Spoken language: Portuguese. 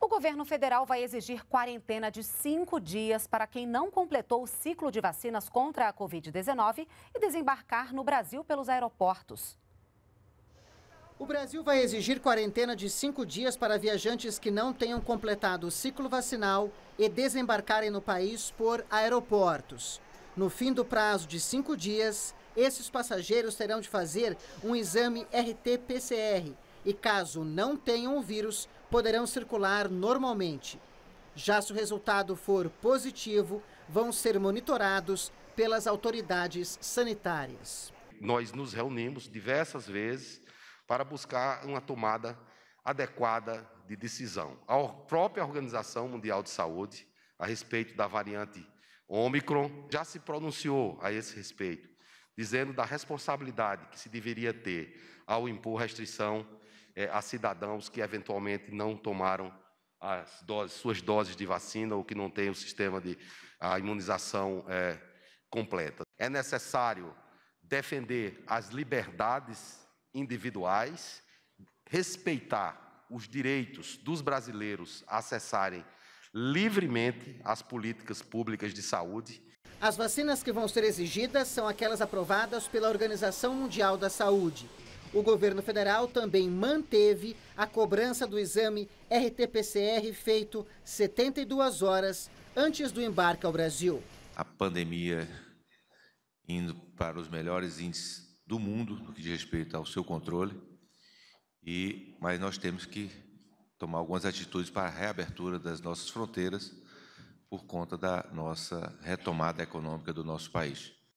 O governo federal vai exigir quarentena de cinco dias para quem não completou o ciclo de vacinas contra a Covid-19 e desembarcar no Brasil pelos aeroportos. O Brasil vai exigir quarentena de cinco dias para viajantes que não tenham completado o ciclo vacinal e desembarcarem no país por aeroportos. No fim do prazo de cinco dias, esses passageiros terão de fazer um exame RT-PCR e, caso não tenham o vírus, poderão circular normalmente. Já se o resultado for positivo, vão ser monitorados pelas autoridades sanitárias. Nós nos reunimos diversas vezes para buscar uma tomada adequada de decisão. A própria Organização Mundial de Saúde, a respeito da variante Ômicron, já se pronunciou a esse respeito, dizendo da responsabilidade que se deveria ter ao impor restrição é, a cidadãos que eventualmente não tomaram as doses, suas doses de vacina ou que não têm o sistema de a imunização é, completa. É necessário defender as liberdades individuais, respeitar os direitos dos brasileiros a acessarem livremente as políticas públicas de saúde. As vacinas que vão ser exigidas são aquelas aprovadas pela Organização Mundial da Saúde. O governo federal também manteve a cobrança do exame RT-PCR feito 72 horas antes do embarque ao Brasil. A pandemia indo para os melhores índices do mundo no que diz respeito ao seu controle, e mas nós temos que tomar algumas atitudes para a reabertura das nossas fronteiras por conta da nossa retomada econômica do nosso país.